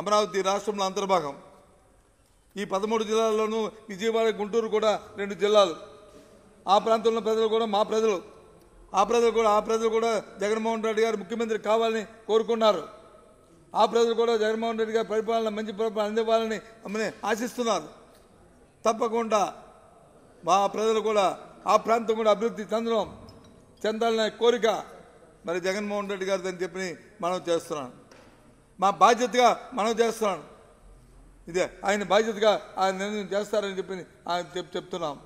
అమరావతి రాష్ట్రంలో అంతర్భాగం ఈ పదమూడు జిల్లాల్లోనూ విజయవాడ గుంటూరు కూడా రెండు జిల్లాలు ఆ ప్రాంతంలో ప్రజలు కూడా మా ప్రజలు ఆ ప్రజలు కూడా ఆ ప్రజలు కూడా జగన్మోహన్ రెడ్డి గారు ముఖ్యమంత్రి కావాలని కోరుకున్నారు ఆ ప్రజలు కూడా జగన్మోహన్ రెడ్డి గారి పరిపాలన మంచి పరిపాలన అందివ్వాలని ఆశిస్తున్నారు తప్పకుండా మా ప్రజలు కూడా ఆ ప్రాంతం కూడా అభివృద్ధి చెందడం చెందాలనే కోరిక మరి జగన్మోహన్ రెడ్డి అని చెప్పి మనం చేస్తున్నాను మా బాధ్యతగా మనం చేస్తున్నాం ఇదే ఆయన బాధ్యతగా ఆయన నిర్ణయం చేస్తారని చెప్పి ఆయన చెప్తున్నాం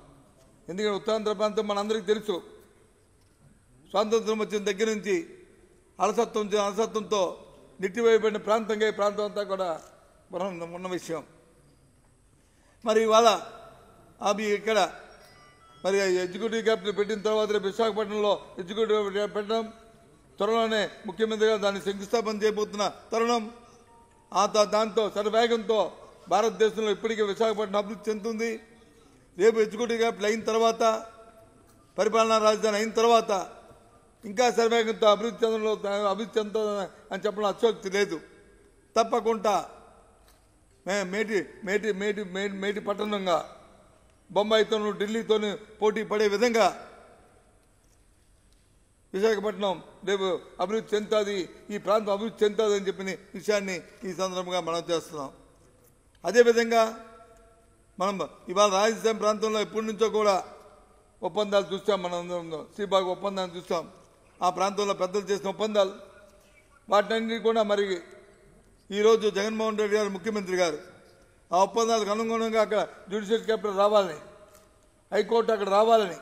ఎందుకంటే ఉత్తరాంధ్ర ప్రాంతం మనందరికీ తెలుసు స్వాతంత్రం వచ్చిన దగ్గర నుంచి అలసత్వం అలసత్వంతో నిట్టివేయబడిన ప్రాంతంగా ఈ ప్రాంతం అంతా కూడా మనం ఉన్న విషయం మరి ఇవాళ అవి ఇక్కడ మరి ఎగ్జిక్యూటివ్ క్యాపిటల్ పెట్టిన తర్వాత విశాఖపట్నంలో ఎగ్జిక్యూటివ్ పెట్టడం త్వరలోనే ముఖ్యమంత్రిగా దాన్ని శంకుస్థాపన చేయబోతున్న తరుణం ఆ దాంతో సరివేగంతో భారతదేశంలో ఇప్పటికీ విశాఖపట్నం అభివృద్ధి చెందుతుంది రేపు ఎగ్జిక్యూటివ్ క్యాపిటల్ అయిన తర్వాత పరిపాలనా రాజధాని అయిన తర్వాత ఇంకా సర్వేగంతో అభివృద్ధి చెందడంలో అభివృద్ధి చెందుతుంది అని చెప్పడం అత్యోక్తి లేదు తప్పకుండా మే మేటి మేటి మేటి మేటి పట్టణంగా బొంబాయితోనూ ఢిల్లీతోనూ పోటీ పడే విధంగా విశాఖపట్నం రేపు అభివృద్ధి చెందుతుంది ఈ ప్రాంతం అభివృద్ధి చెందుతుంది అని చెప్పిన విషయాన్ని ఈ సందర్భంగా మనం చేస్తున్నాం అదేవిధంగా మనం ఇవాళ రాజస్థాన్ ప్రాంతంలో ఎప్పటి నుంచో కూడా ఒప్పందాలు చూస్తాం మనం శ్రీబాగ్ ఒప్పందాన్ని చూస్తాం ఆ ప్రాంతంలో పెద్దలు చేసిన ఒప్పందాలు వాటన్నిటి కూడా మరి ఈరోజు జగన్మోహన్ రెడ్డి గారు ముఖ్యమంత్రి గారు ఆ ఒప్పందాలకు అనుగుణంగా అక్కడ జ్యుడిషియల్ క్యాపిటల్ రావాలని హైకోర్టు అక్కడ రావాలని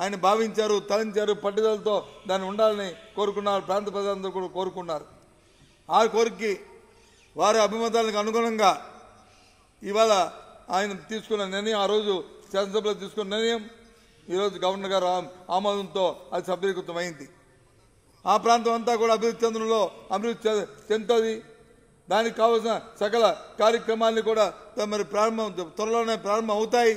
ఆయన భావించారు తలంచారు పట్టుదలతో దాన్ని ఉండాలని కోరుకున్నారు ప్రాంత ప్రజలందరూ కూడా కోరుకున్నారు ఆ కోరికి వారి అభిమతాలకు అనుగుణంగా ఇవాళ ఆయన తీసుకున్న నిర్ణయం ఆ రోజు శాసనసభలో తీసుకున్న నిర్ణయం ఈరోజు గవర్నర్ గారు ఆమోదంతో అది సఫలీకృతమైంది ఆ ప్రాంతం అంతా కూడా అభివృద్ధి చెందడంలో అభివృద్ధి చెందుతుంది దానికి కావాల్సిన సకల కార్యక్రమాన్ని కూడా మరి ప్రారంభం త్వరలోనే ప్రారంభం అవుతాయి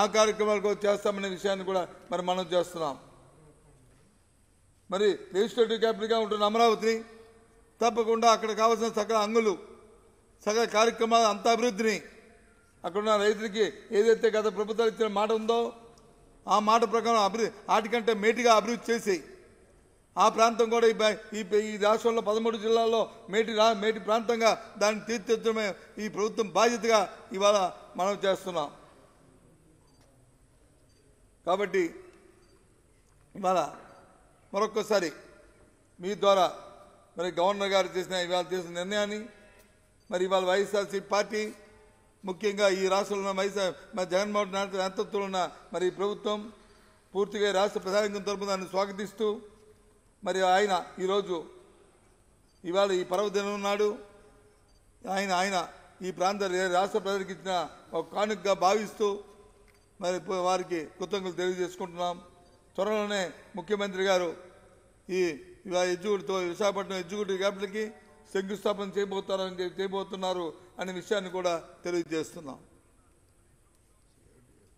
ఆ కార్యక్రమాలు కూడా చేస్తామనే విషయాన్ని కూడా మరి మనం చేస్తున్నాం మరి లెజిస్లేటివ్ క్యాపిటల్గా ఉంటున్న అమరావతిని తప్పకుండా అక్కడ కావాల్సిన సకల అంగులు సకల కార్యక్రమాలు అంత అభివృద్ధిని అక్కడున్న రైతులకి ఏదైతే గత ప్రభుత్వాలు ఇచ్చిన మాట ఉందో ఆ మాట ప్రకారం అభివృద్ధి వాటికంటే మేటిగా అభివృద్ధి చేసి ఆ ప్రాంతం కూడా ఈ ఈ రాష్ట్రంలో పదమూడు జిల్లాల్లో మేటి మేటి ప్రాంతంగా దాన్ని తీర్చిదిద్దడమే ఈ ప్రభుత్వం బాధ్యతగా ఇవాళ మనం చేస్తున్నాం కాబట్టి ఇవాళ మరొక్కసారి మీ ద్వారా మరి గవర్నర్ గారు చేసిన ఇవాళ చేసిన నిర్ణయాన్ని మరి ఇవాళ వైఎస్ఆర్సీపీ పార్టీ ముఖ్యంగా ఈ రాష్ట్రంలో ఉన్న వైఎస్ఆర్ మరి జగన్మోహన్ రెడ్డి నేతృత్వంలో ఉన్న మరి ప్రభుత్వం పూర్తిగా రాష్ట్ర ప్రధానంగా తరపున దాన్ని స్వాగతిస్తూ మరి ఆయన ఈరోజు ఇవాళ ఈ పర్వదినం నాడు ఆయన ఆయన ఈ ప్రాంత రాష్ట్ర ప్రజలకు ఇచ్చిన ఒక కానుకగా భావిస్తూ మరి వారికి కృతజ్ఞతలు తెలియజేసుకుంటున్నాం త్వరలోనే ముఖ్యమంత్రి గారు ఈ ఎగ్జిక్యూటివ్తో విశాఖపట్నం ఎగ్జిక్యూటివ్ క్యాపిటల్కి శంకుస్థాపన చేయబోతారని చేయబోతున్నారు అనే విషయాన్ని కూడా తెలియజేస్తున్నాం